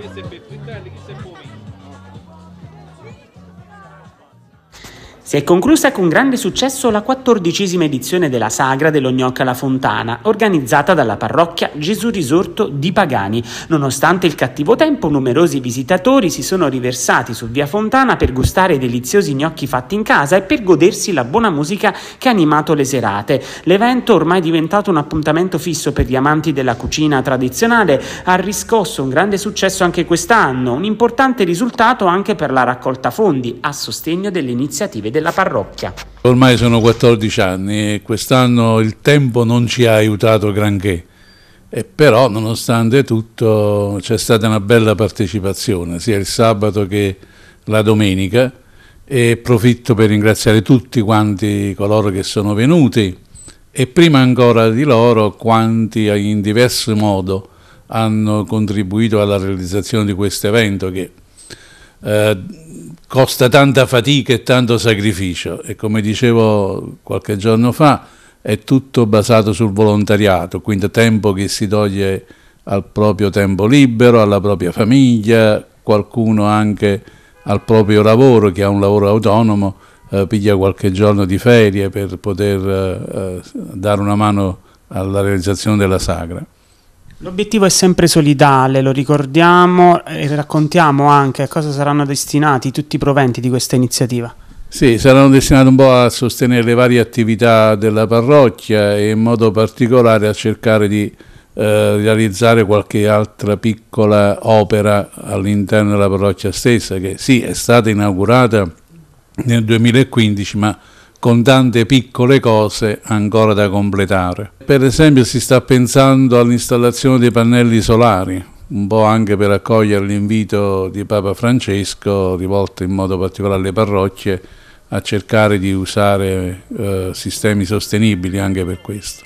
PCP, fica ali que você come. Si è conclusa con grande successo la quattordicesima edizione della Sagra dello alla Fontana, organizzata dalla parrocchia Gesù Risorto di Pagani. Nonostante il cattivo tempo, numerosi visitatori si sono riversati su Via Fontana per gustare i deliziosi gnocchi fatti in casa e per godersi la buona musica che ha animato le serate. L'evento, ormai diventato un appuntamento fisso per gli amanti della cucina tradizionale, ha riscosso un grande successo anche quest'anno, un importante risultato anche per la raccolta fondi a sostegno delle iniziative del della parrocchia. Ormai sono 14 anni e quest'anno il tempo non ci ha aiutato granché. E però, nonostante tutto, c'è stata una bella partecipazione, sia il sabato che la domenica. E approfitto per ringraziare tutti quanti coloro che sono venuti e prima ancora di loro quanti in diverso modo hanno contribuito alla realizzazione di questo evento che eh, costa tanta fatica e tanto sacrificio e come dicevo qualche giorno fa è tutto basato sul volontariato, quindi tempo che si toglie al proprio tempo libero, alla propria famiglia, qualcuno anche al proprio lavoro, che ha un lavoro autonomo, eh, piglia qualche giorno di ferie per poter eh, eh dare una mano alla realizzazione della sagra. L'obiettivo è sempre solidale, lo ricordiamo e raccontiamo anche a cosa saranno destinati tutti i proventi di questa iniziativa. Sì, saranno destinati un po' a sostenere le varie attività della parrocchia e in modo particolare a cercare di eh, realizzare qualche altra piccola opera all'interno della parrocchia stessa che sì è stata inaugurata nel 2015 ma con tante piccole cose ancora da completare. Per esempio si sta pensando all'installazione dei pannelli solari, un po' anche per accogliere l'invito di Papa Francesco, rivolto in modo particolare alle parrocchie, a cercare di usare eh, sistemi sostenibili anche per questo.